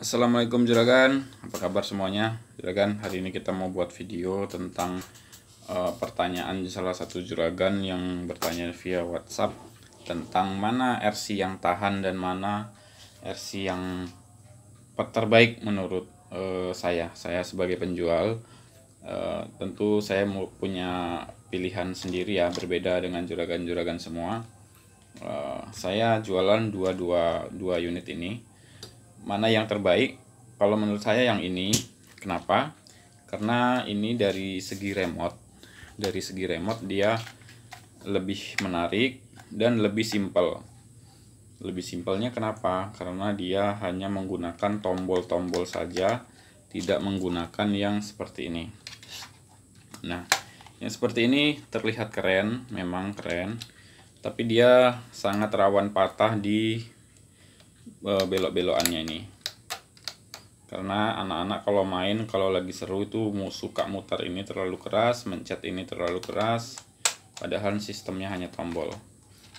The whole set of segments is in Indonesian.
Assalamualaikum juragan, apa kabar semuanya? Juragan, hari ini kita mau buat video tentang uh, pertanyaan salah satu juragan yang bertanya via WhatsApp tentang mana RC yang tahan dan mana RC yang terbaik menurut uh, saya. Saya sebagai penjual, uh, tentu saya punya pilihan sendiri ya, berbeda dengan juragan-juragan semua. Uh, saya jualan dua dua unit ini mana yang terbaik kalau menurut saya yang ini kenapa karena ini dari segi remote dari segi remote dia lebih menarik dan lebih simpel. lebih simpelnya kenapa karena dia hanya menggunakan tombol-tombol saja tidak menggunakan yang seperti ini nah yang seperti ini terlihat keren memang keren tapi dia sangat rawan patah di Eh, belok-belokannya ini karena anak-anak kalau main kalau lagi seru itu suka mutar ini terlalu keras mencet ini terlalu keras padahal sistemnya hanya tombol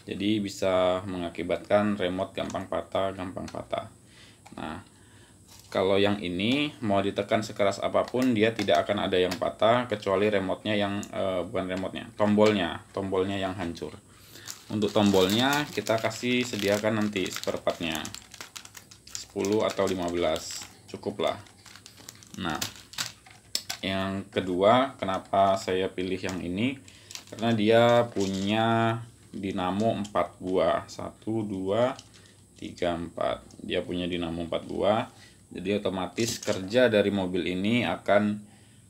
jadi bisa mengakibatkan remote gampang patah gampang patah nah kalau yang ini mau ditekan sekeras apapun dia tidak akan ada yang patah kecuali remotenya yang eh, bukan remotenya tombolnya tombolnya yang hancur untuk tombolnya kita kasih sediakan nanti spare partnya 10 atau 15 cukup lah nah yang kedua kenapa saya pilih yang ini karena dia punya dinamo 4 buah 1 2 3 4 dia punya dinamo 4 buah jadi otomatis kerja dari mobil ini akan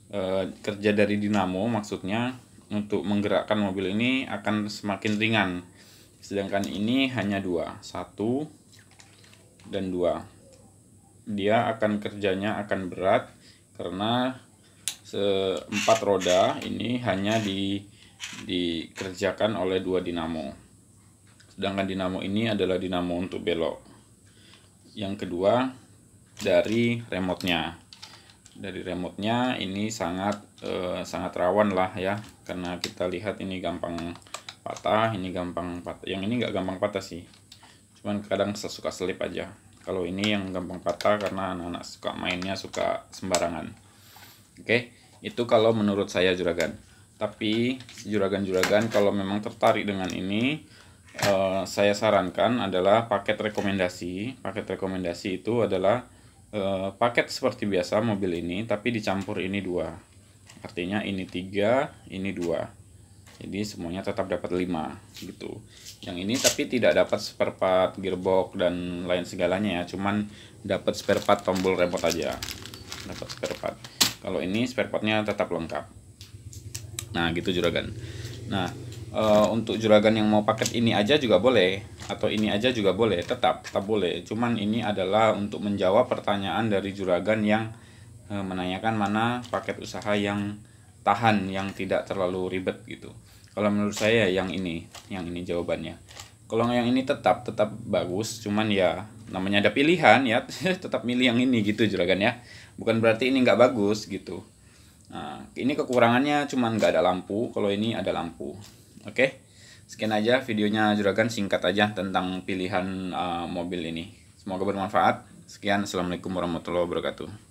e, kerja dari dinamo maksudnya untuk menggerakkan mobil ini akan semakin ringan sedangkan ini hanya dua satu dan 2 dia akan kerjanya akan berat karena seempat roda ini hanya di dikerjakan oleh dua dinamo sedangkan dinamo ini adalah dinamo untuk belok yang kedua dari remotenya dari remotenya ini sangat eh, sangat rawan lah ya karena kita lihat ini gampang patah ini gampang patah yang ini nggak gampang patah sih cuman kadang suka selip aja kalau ini yang gampang patah karena anak-anak suka mainnya suka sembarangan oke itu kalau menurut saya juragan tapi juragan-juragan kalau memang tertarik dengan ini eh, saya sarankan adalah paket rekomendasi paket rekomendasi itu adalah eh, paket seperti biasa mobil ini tapi dicampur ini dua artinya ini tiga ini dua jadi semuanya tetap dapat 5 gitu yang ini tapi tidak dapat spare part gearbox dan lain segalanya ya cuman dapat spare part tombol remote aja dapat spare part kalau ini spare partnya tetap lengkap nah gitu juragan nah e, untuk juragan yang mau paket ini aja juga boleh atau ini aja juga boleh tetap tetap boleh cuman ini adalah untuk menjawab pertanyaan dari juragan yang e, menanyakan mana paket usaha yang tahan yang tidak terlalu ribet gitu kalau menurut saya yang ini yang ini jawabannya kalau yang ini tetap tetap bagus cuman ya namanya ada pilihan ya tetap milih yang ini gitu juragan ya bukan berarti ini nggak bagus gitu nah ini kekurangannya cuman nggak ada lampu kalau ini ada lampu oke sekian aja videonya juragan singkat aja tentang pilihan uh, mobil ini semoga bermanfaat sekian assalamualaikum warahmatullahi wabarakatuh